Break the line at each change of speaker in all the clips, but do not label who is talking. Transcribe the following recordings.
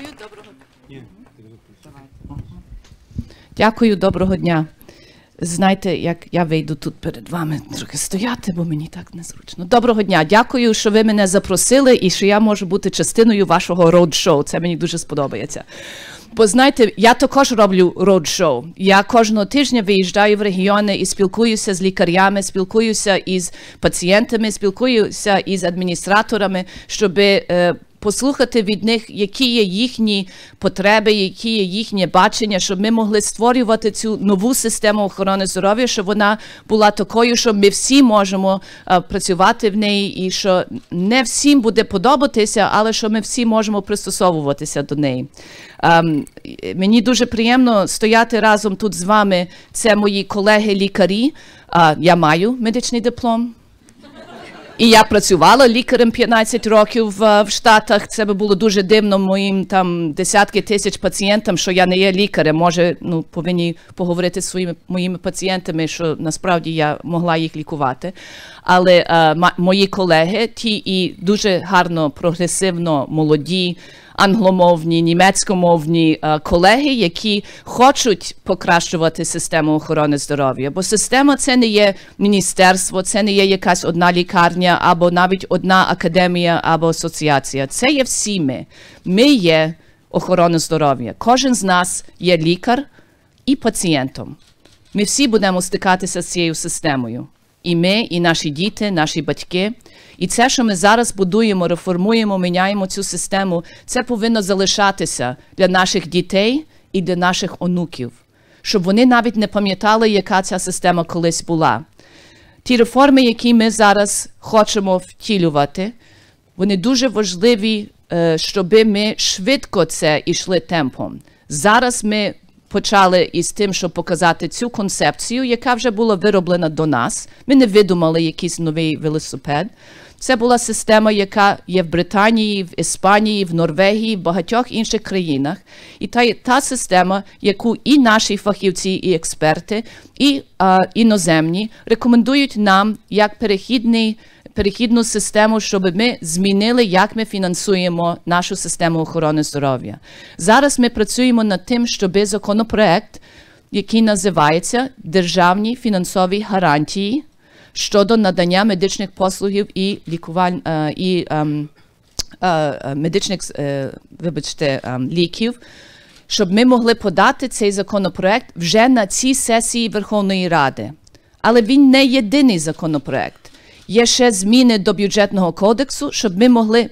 Дякую, доброго дня. Дякую, доброго дня. Знаєте, як я вийду тут перед вами трохи стояти, бо мені так незручно. Доброго дня, дякую, що ви мене запросили і що я можу бути частиною вашого роудшоу. Це мені дуже сподобається. Бо знаєте, я також роблю роудшоу. Я кожного тижня виїжджаю в регіони і спілкуюся з лікарями, спілкуюся із пацієнтами, спілкуюся із адміністраторами, щоби. Е, послухати від них, які є їхні потреби, які є їхнє бачення, щоб ми могли створювати цю нову систему охорони здоров'я, щоб вона була такою, що ми всі можемо а, е, працювати в неї, і що не всім буде подобатися, але що ми всі можемо пристосовуватися до неї. А, ем, мені дуже приємно стояти разом тут з вами. Це мої колеги-лікарі. А, е, я маю медичний диплом. І я працювала лікарем 15 років е, в Штатах. Це би було дуже дивно моїм там десятки тисяч пацієнтам, що я не є лікарем. Може, ну повинні поговорити з своїми моїми пацієнтами, що насправді я могла їх лікувати. Але е, мої колеги, ті і дуже гарно прогресивно молоді англомовні, німецькомовні е, колеги, які хочуть покращувати систему охорони здоров'я. Бо система це не є міністерство, це не є якась одна лікарня або навіть одна академія або асоціація. Це є всі ми. Ми є охорона здоров'я. Кожен з нас є лікар і пацієнтом. Ми всі будемо стикатися з цією системою. І ми, і наші діти, наші батьки. І це, що ми зараз будуємо, реформуємо, міняємо цю систему, це повинно залишатися для наших дітей і для наших онуків, щоб вони навіть не пам'ятали, яка ця система колись була. Ті реформи, які ми зараз хочемо втілювати, вони дуже важливі, е, щоб ми швидко це йшли темпом. Зараз ми почали із тим, щоб показати цю концепцію, яка вже була вироблена до нас. Ми не видумали якийсь новий велосипед. Це була система, яка є в Британії, в Іспанії, в Норвегії, в багатьох інших країнах. І та та система, яку і наші фахівці, і експерти, і а, іноземні рекомендують нам як перехідний. Перехідну систему, щоб ми змінили, як ми фінансуємо нашу систему охорони здоров'я. Зараз ми працюємо над тим, щоб законопроект, який називається Державні фінансові гарантії щодо надання медичних послуг і лікувань е, і ем, е, е, медичних вибачте ем, ліків. Щоб ми могли подати цей законопроект вже на цій сесії Верховної Ради, але він не єдиний законопроект. Є ще зміни до бюджетного кодексу, щоб ми могли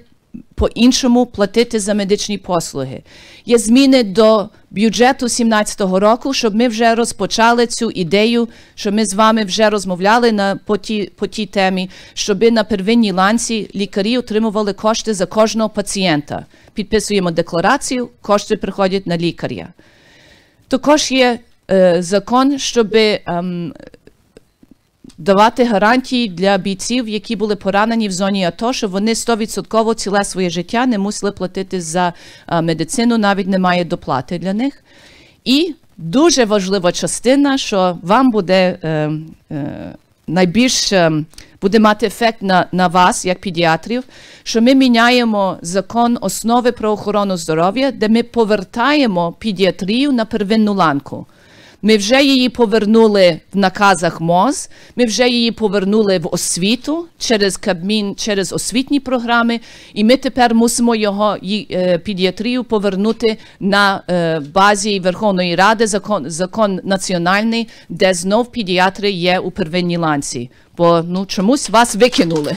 по-іншому платити за медичні послуги. Є зміни до бюджету 2017 року, щоб ми вже розпочали цю ідею, що ми з вами вже розмовляли на по тій, по тій темі, щоб на первинній ланці лікарі отримували кошти за кожного пацієнта. Підписуємо декларацію, кошти приходять на лікаря. Також є е, закон, щоб. Е, ем, давати гарантії для бійців, які були поранені в зоні АТО, що вони 100% ціле своє життя не мусили платити за е, медицину, навіть немає доплати для них. І дуже важлива частина, що вам буде е, е, найбільш е, буде мати ефект на, на вас, як педіатрів, що ми міняємо закон основи про охорону здоров'я, де ми повертаємо педіатрію на первинну ланку. Ми вже її повернули в наказах МОЗ, ми вже її повернули в освіту через Кабмін, через освітні програми, і ми тепер мусимо його е, педіатрію повернути на е, базі Верховної Ради закон, закон національний, де знов педіатри є у первинній ланці. Бо ну чомусь вас викинули.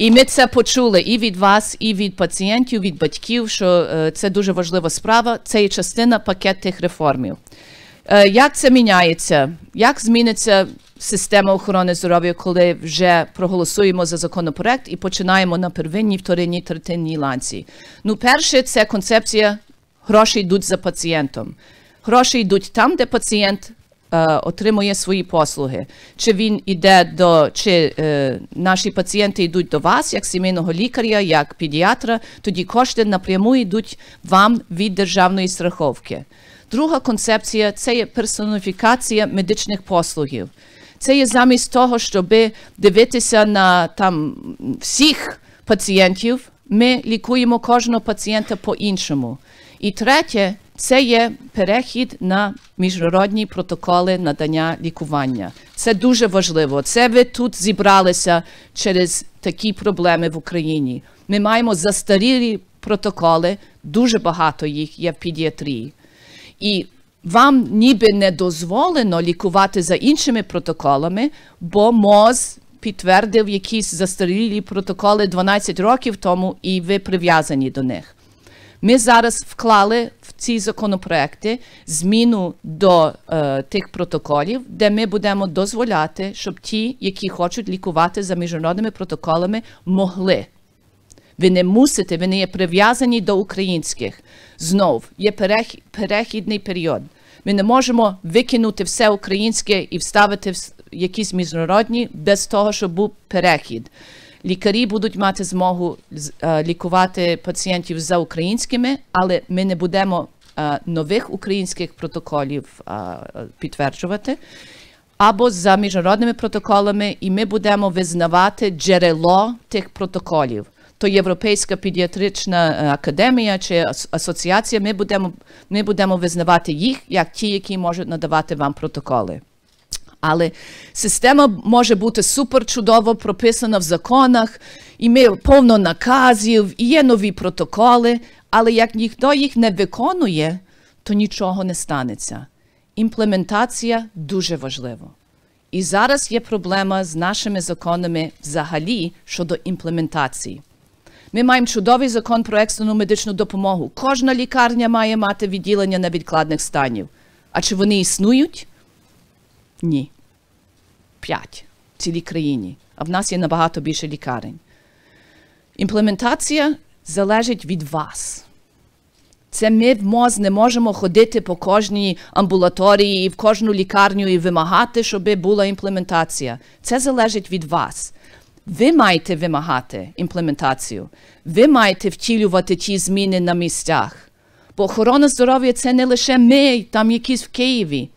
І ми це почули і від вас, і від пацієнтів, від батьків, що е, це дуже важлива справа. Це є частина пакетних реформів. Е, як це міняється? Як зміниться система охорони здоров'я, коли вже проголосуємо за законопроект і починаємо на первинній, вторинній, третинній ланці? Ну, перше, це концепція гроші йдуть за пацієнтом. Гроші йдуть там, де пацієнт Е, отримує свої послуги. Чи він іде до чи е, наші пацієнти йдуть до вас, як сімейного лікаря, як педіатра, тоді кошти напряму йдуть вам від державної страховки. Друга концепція це є персоніфікація медичних послугів. Це є замість того, щоб дивитися на там всіх пацієнтів. Ми лікуємо кожного пацієнта по іншому. І третє. Це є перехід на міжнародні протоколи надання лікування. Це дуже важливо. Це ви тут зібралися через такі проблеми в Україні. Ми маємо застарілі протоколи, дуже багато їх є в педіатрії. І вам ніби не дозволено лікувати за іншими протоколами, бо МОЗ підтвердив якісь застарілі протоколи 12 років тому, і ви прив'язані до них. Ми зараз вклали ці законопроекти зміну до е, тих протоколів, де ми будемо дозволяти, щоб ті, які хочуть лікувати за міжнародними протоколами, могли. Ви не мусите, ви не є прив'язані до українських. Знов є перехід, перехідний період. Ми не можемо викинути все українське і вставити в якісь міжнародні без того, щоб був перехід. Лікарі будуть мати змогу е, лікувати пацієнтів за українськими, але ми не будемо е, нових українських протоколів е, підтверджувати. Або за міжнародними протоколами, і ми будемо визнавати джерело тих протоколів. То Європейська педіатрична академія чи асоціація. Ми будемо ми будемо визнавати їх як ті, які можуть надавати вам протоколи. Але система може бути супер чудово прописана в законах, і ми повно наказів, і є нові протоколи. Але як ніхто їх не виконує, то нічого не станеться. Імплементація дуже важлива. І зараз є проблема з нашими законами взагалі щодо імплементації. Ми маємо чудовий закон про екстрену медичну допомогу. Кожна лікарня має мати відділення на відкладних станів. А чи вони існують? Ні. П'ять в цілій країні. А в нас є набагато більше лікарень. Імплементація залежить від вас. Це ми в МОЗ не можемо ходити по кожній амбулаторії, в кожну лікарню і вимагати, щоб була імплементація. Це залежить від вас. Ви маєте вимагати імплементацію. Ви маєте втілювати ті зміни на місцях. Бо охорона здоров'я це не лише ми, там якісь в Києві.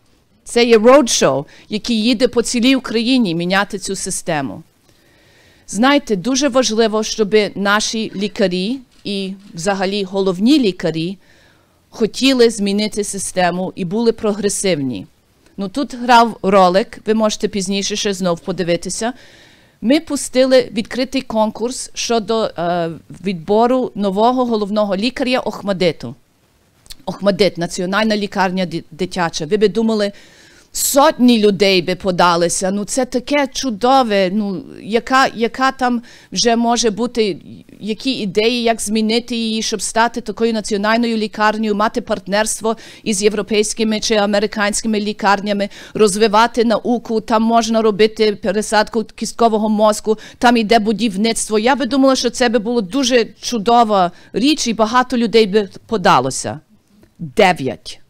Це є родшоу, який їде по цілій Україні міняти цю систему. Знаєте, дуже важливо, щоб наші лікарі і взагалі головні лікарі хотіли змінити систему і були прогресивні. Ну тут грав ролик, ви можете пізніше ще знов подивитися. Ми пустили відкритий конкурс щодо е, відбору нового головного лікаря Охмадиту. Охмадит, національна лікарня дитяча. Ви би думали, сотні людей би подалися. Ну це таке чудове. Ну яка яка там вже може бути, які ідеї, як змінити її, щоб стати такою національною лікарнею, мати партнерство із європейськими чи американськими лікарнями, розвивати науку, там можна робити пересадку кісткового мозку, там іде будівництво. Я би думала, що це би було дуже чудова річ, і багато людей би подалося. Дев'ять.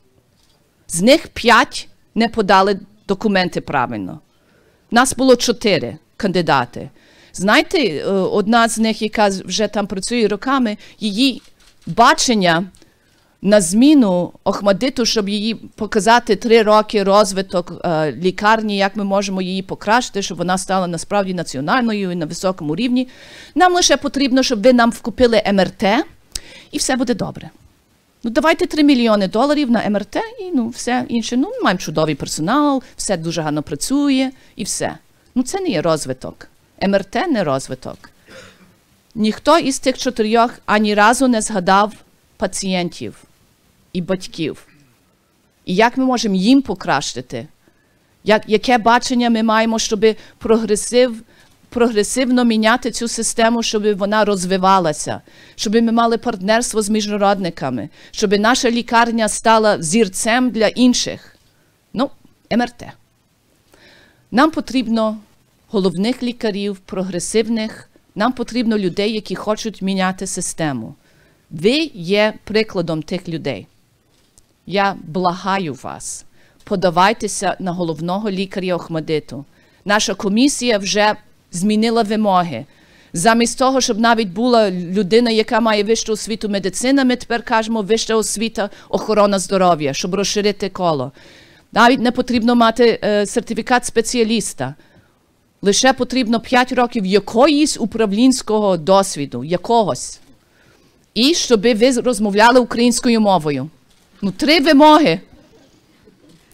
З них п'ять не подали документи правильно. Нас було чотири кандидати. Знаєте, е, одна з них, яка вже там працює роками, її бачення на зміну Охмадиту, щоб її показати три роки розвиток е, лікарні, як ми можемо її покращити, щоб вона стала насправді національною і на високому рівні. Нам лише потрібно, щоб ви нам вкупили МРТ, і все буде добре. Ну, давайте 3 мільйони доларів на МРТ ем і ну все інше. Ну, ми маємо чудовий персонал, все дуже гарно працює і все. Ну, це не є розвиток. МРТ ем не розвиток. Ніхто із тих чотирьох ані разу не згадав пацієнтів і батьків. І як ми можемо їм покращити? Як, Яке бачення ми маємо, щоб прогресив прогресивно міняти цю систему, щоб вона розвивалася, щоб ми мали партнерство з міжнародниками, щоб наша лікарня стала зірцем для інших. Ну, МРТ. Ем нам потрібно головних лікарів, прогресивних, нам потрібно людей, які хочуть міняти систему. Ви є прикладом тих людей. Я благаю вас. Подавайтеся на головного лікаря Охмадиту. Наша комісія вже змінила вимоги. Замість того, щоб навіть була людина, яка має вищу освіту медицина, ми тепер кажемо вища освіта, охорона здоров'я, щоб розширити коло. Навіть не потрібно мати е, сертифікат спеціаліста. Лише потрібно 5 років якоїсь управлінського досвіду, якогось. І щоб ви розмовляли українською мовою. Ну, три вимоги.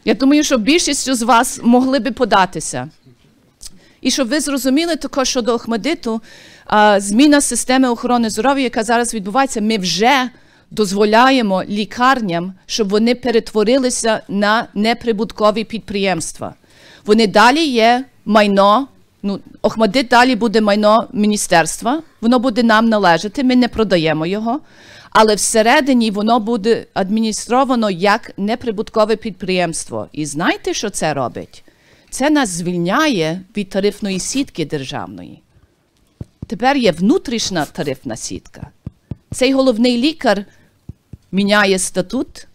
Я думаю, що більшість з вас могли би податися. І щоб ви зрозуміли, також щодо Охмадиту, зміна системи охорони здоров'я, яка зараз відбувається, ми вже дозволяємо лікарням, щоб вони перетворилися на неприбуткові підприємства. Вони далі є майно. Ну, Охмадит далі буде майно міністерства, воно буде нам належати, ми не продаємо його, але всередині воно буде адміністровано як неприбуткове підприємство. І знаєте, що це робить? Це нас звільняє від тарифної сітки державної. Тепер є внутрішня тарифна сітка. Цей головний лікар міняє статут.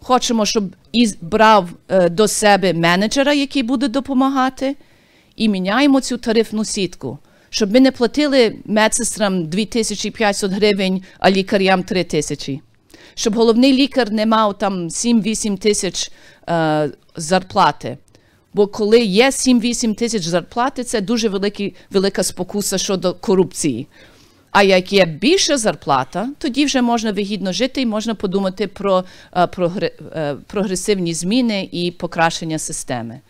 Хочемо, щоб і брав е, до себе менеджера, який буде допомагати, і міняємо цю тарифну сітку, щоб ми не платили медсестрам 2500 гривень, а лікарям 3 тисячі. Щоб головний лікар не мав там 7-8 тисяч е, зарплати. Бо коли є 7-8 тисяч зарплати, це дуже великі велика спокуса щодо корупції. А як є більша зарплата, тоді вже можна вигідно жити і можна подумати про е, е, прогресивні зміни і покращення системи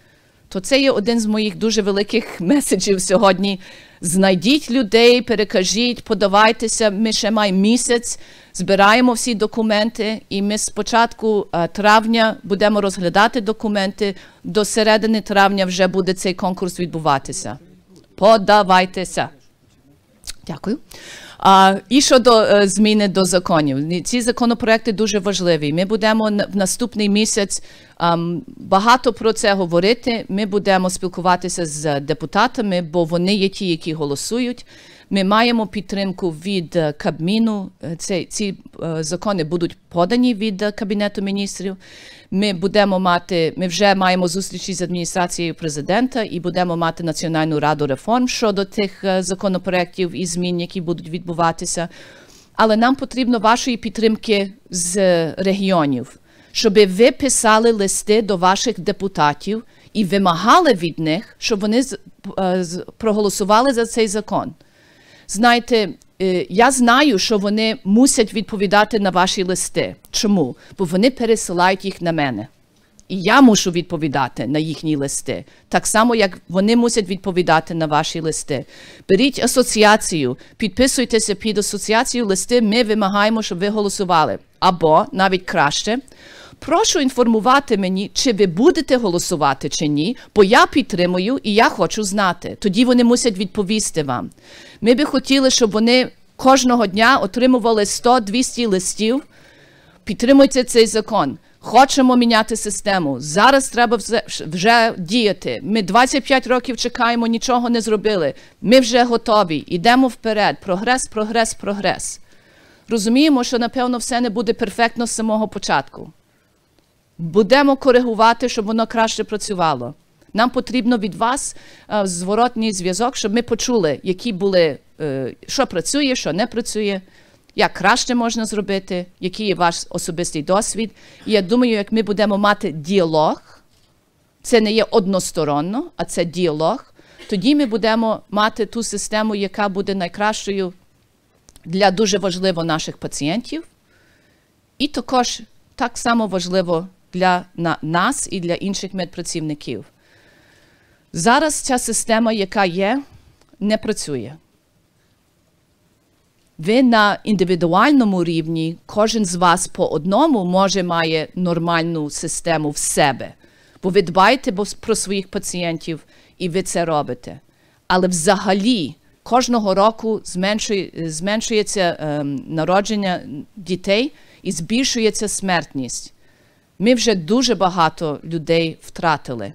то це є один з моїх дуже великих меседжів сьогодні. Знайдіть людей, перекажіть, подавайтеся. Ми ще маємо місяць, збираємо всі документи, і ми спочатку е, травня будемо розглядати документи. До середини травня вже буде цей конкурс відбуватися. Подавайтеся. Дякую. А і щодо е, зміни до законів, ці законопроекти дуже важливі. Ми будемо в наступний місяць багато про це говорити. Ми будемо спілкуватися з депутатами, бо вони є ті, які голосують. Ми маємо підтримку від Кабміну. Ці, ці закони будуть подані від Кабінету міністрів. Ми будемо мати, ми вже маємо зустрічі з адміністрацією президента і будемо мати національну раду реформ щодо тих законопроєктів і змін, які будуть відбуватися. Але нам потрібно вашої підтримки з регіонів, щоб ви писали листи до ваших депутатів і вимагали від них, щоб вони проголосували за цей закон знаєте, е, я знаю, що вони мусять відповідати на ваші листи. Чому? Бо вони пересилають їх на мене. І я мушу відповідати на їхні листи, так само, як вони мусять відповідати на ваші листи. Беріть асоціацію, підписуйтеся під асоціацію листи. Ми вимагаємо, щоб ви голосували. Або навіть краще прошу інформувати мені, чи ви будете голосувати чи ні, бо я підтримую і я хочу знати. Тоді вони мусять відповісти вам. Ми би хотіли, щоб вони кожного дня отримували 100-200 листів. Підтримуйте цей закон. Хочемо міняти систему. Зараз треба вже, вже діяти. Ми 25 років чекаємо, нічого не зробили. Ми вже готові. Йдемо вперед. Прогрес, прогрес, прогрес. Розуміємо, що напевно все не буде перфектно з самого початку. Будемо коригувати, щоб воно краще працювало. Нам потрібно від вас е, зворотній зв'язок, щоб ми почули, які були, е, що працює, що не працює, як краще можна зробити, який є ваш особистий досвід. І я думаю, як ми будемо мати діалог, це не є односторонно, а це діалог, тоді ми будемо мати ту систему, яка буде найкращою для дуже важливо наших пацієнтів, і також так само важливо для нас і для інших медпрацівників. Зараз ця система, яка є, не працює. Ви на індивідуальному рівні, кожен з вас по одному може має нормальну систему в себе. Бо ви дбаєте про своїх пацієнтів і ви це робите. Але взагалі кожного року зменшується ем, народження дітей і збільшується смертність. Ми вже дуже багато людей втратили.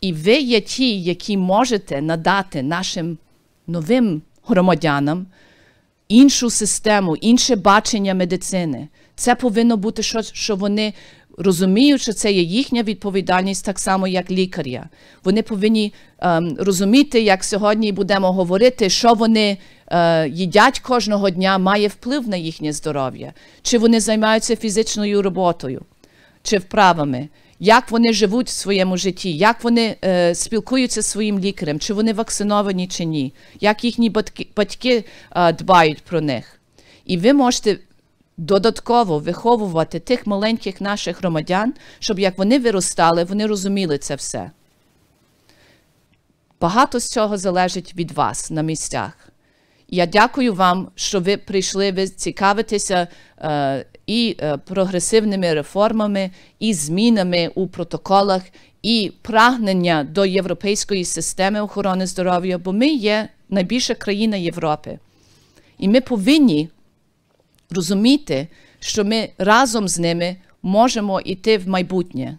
І ви є ті, які можете надати нашим новим громадянам іншу систему, інше бачення медицини. Це повинно бути щось, що вони розуміють, що це є їхня відповідальність, так само, як лікаря. Вони повинні ем, розуміти, як сьогодні будемо говорити, що вони е, їдять кожного дня, має вплив на їхнє здоров'я, чи вони займаються фізичною роботою чи вправами, як вони живуть в своєму житті, як вони е, спілкуються з своїм лікарем, чи вони вакциновані чи ні, як їхні батьки, батьки е, дбають про них. І ви можете додатково виховувати тих маленьких наших громадян, щоб як вони виростали, вони розуміли це все. Багато з цього залежить від вас на місцях. Я дякую вам, що ви прийшли, ви цікавитеся е, і е, прогресивними реформами, і змінами у протоколах, і прагнення до європейської системи охорони здоров'я, бо ми є найбільша країна Європи. І ми повинні розуміти, що ми разом з ними можемо йти в майбутнє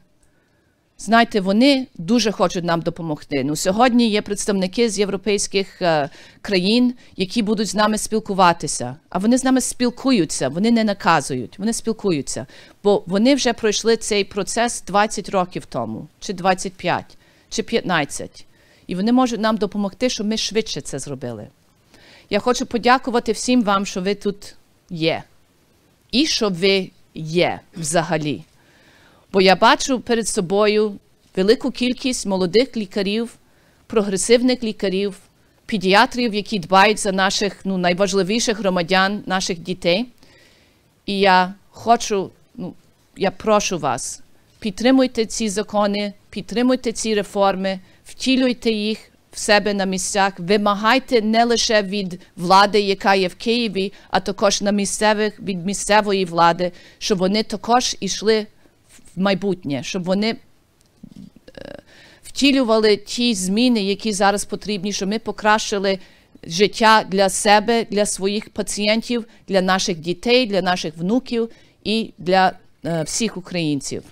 знаєте, вони дуже хочуть нам допомогти. Ну сьогодні є представники з європейських е, країн, які будуть з нами спілкуватися. А вони з нами спілкуються, вони не наказують, вони спілкуються, бо вони вже пройшли цей процес 20 років тому, чи 25, чи 15. І вони можуть нам допомогти, щоб ми швидше це зробили. Я хочу подякувати всім вам, що ви тут є, і що ви є взагалі. Бо я бачу перед собою велику кількість молодих лікарів, прогресивних лікарів, педіатрів, які дбають за наших ну, найважливіших громадян, наших дітей. І я хочу, ну, я прошу вас, підтримуйте ці закони, підтримуйте ці реформи, втілюйте їх в себе на місцях, вимагайте не лише від влади, яка є в Києві, а також на місцевих від місцевої влади, щоб вони також йшли в майбутнє, щоб вони е, втілювали ті зміни, які зараз потрібні, щоб ми покращили життя для себе, для своїх пацієнтів, для наших дітей, для наших внуків і для е, всіх українців.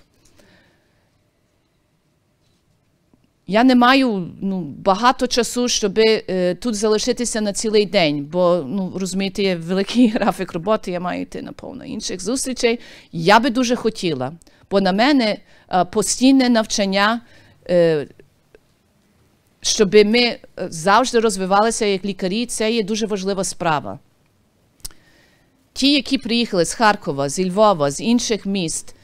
Я не маю ну, багато часу, щоб е, тут залишитися на цілий день, бо ну розумієте, є великий графік роботи, я маю йти на повно інших зустрічей. Я би дуже хотіла бо на мене е, постійне навчання, е, щоб ми е, завжди розвивалися як лікарі, це є дуже важлива справа. Ті, які приїхали з Харкова, з Львова, з інших міст,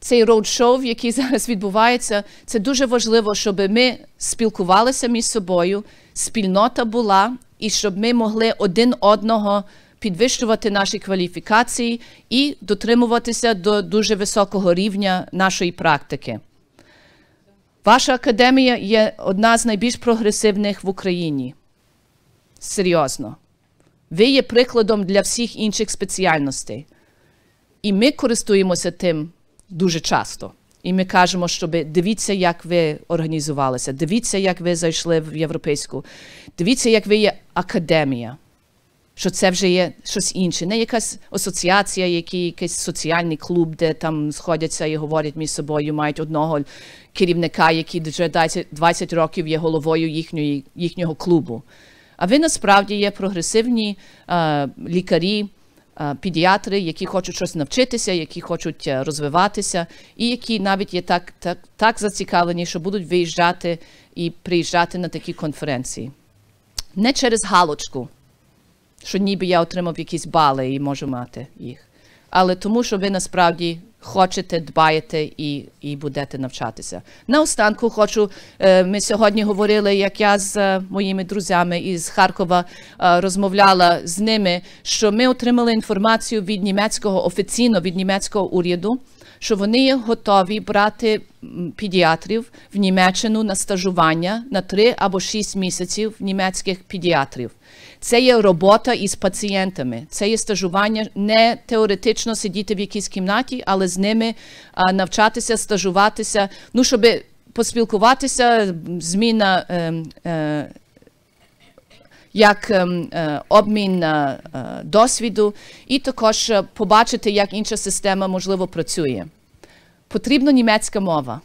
цей роуд-шоу, який зараз відбувається, це дуже важливо, щоб ми спілкувалися між собою, спільнота була, і щоб ми могли один одного підвищувати наші кваліфікації і дотримуватися до дуже високого рівня нашої практики. Ваша академія є одна з найбільш прогресивних в Україні. Серйозно. Ви є прикладом для всіх інших спеціальностей. І ми користуємося тим дуже часто. І ми кажемо, щоб дивіться, як ви організувалися, дивіться, як ви зайшли в європейську, дивіться, як ви є академія що це вже є щось інше, не якась асоціація, який якийсь соціальний клуб, де там сходяться і говорять між собою, мають одного керівника, який вже 20 років є головою їхньої, їхнього клубу. А ви насправді є прогресивні е, лікарі, е, педіатри, які хочуть щось навчитися, які хочуть е, розвиватися, і які навіть є так, так, так зацікавлені, що будуть виїжджати і приїжджати на такі конференції. Не через галочку що ніби я отримав якісь бали і можу мати їх. Але тому, що ви насправді хочете, дбаєте і і будете навчатися. Наостанку хочу. Е, ми сьогодні говорили, як я з е, моїми друзями із Харкова е, розмовляла з ними, що ми отримали інформацію від німецького офіційно від німецького уряду що вони готові брати педіатрів в Німеччину на стажування на 3 або 6 місяців в німецьких педіатрів. Це є робота із пацієнтами, це є стажування не теоретично сидіти в якійсь кімнаті, але з ними навчатися, стажуватися, ну щоб поспілкуватися, зміна. Ем, е, е, як ем, е, обмін на е, е, досвіду, і також побачити, як інша система можливо працює. Потрібна німецька мова.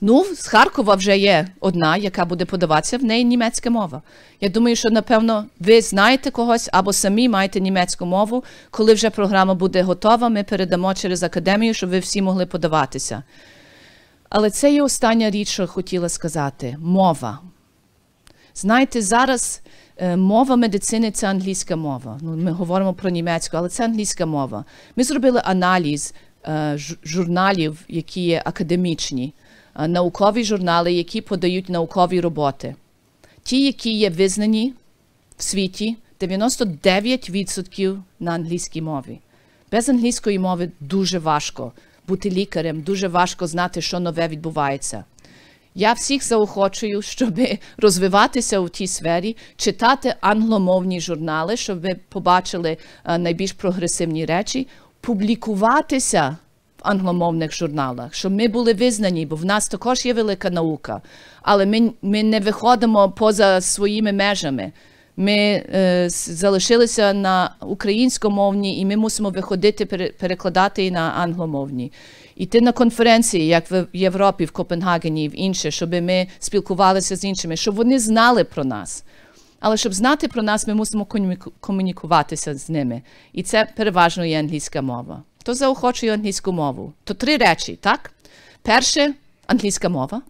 Ну, з Харкова вже є одна, яка буде подаватися, в неї німецька мова. Я думаю, що, напевно, ви знаєте когось або самі маєте німецьку мову. Коли вже програма буде готова, ми передамо через академію, щоб ви всі могли подаватися. Але це є остання річ, що хотіла сказати: мова. Знаєте, зараз е, мова медицини це англійська мова. Ну, Ми говоримо про німецьку, але це англійська мова. Ми зробили аналіз е, журналів, які є академічні, е, наукові журнали, які подають наукові роботи. Ті, які є визнані в світі, 99% на англійській мові. Без англійської мови дуже важко бути лікарем, дуже важко знати, що нове відбувається. Я всіх заохочую, щоб розвиватися у тій сфері, читати англомовні журнали, щоб ви побачили е, найбільш прогресивні речі, публікуватися в англомовних журналах, щоб ми були визнані, бо в нас також є велика наука, але ми, ми не виходимо поза своїми межами. Ми е, залишилися на українськомовній, і ми мусимо виходити пере, перекладати і на англомовні. Іти на конференції, як в Європі, в Копенгагені і в інше, щоб ми спілкувалися з іншими, щоб вони знали про нас. Але щоб знати про нас, ми мусимо комунікуватися з ними. І це переважно є англійська мова. Хто заохочує англійську мову? То три речі, так? Перше англійська мова.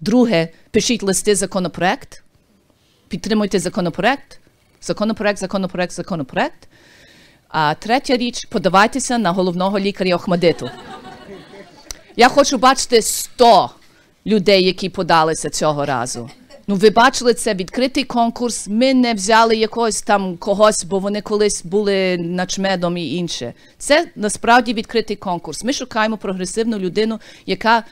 Друге, пишіть листи законопроект підтримуйте законопроект. Законопроект, законопроект, законопроект. А третя річ подавайтеся на головного лікаря Охмадиту. Я хочу бачити 100 людей, які подалися цього разу. Ну, ви бачили це відкритий конкурс. Ми не взяли якогось там когось, бо вони колись були начмедом і інше. Це насправді відкритий конкурс. Ми шукаємо прогресивну людину, яка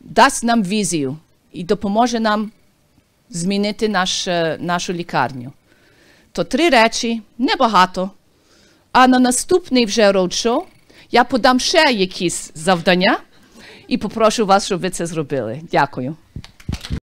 дасть нам візію і допоможе нам змінити наш, е, нашу лікарню. То три речі небагато. А на наступний вже роудшоу я подам ще якісь завдання і попрошу вас, щоб ви це зробили. Дякую.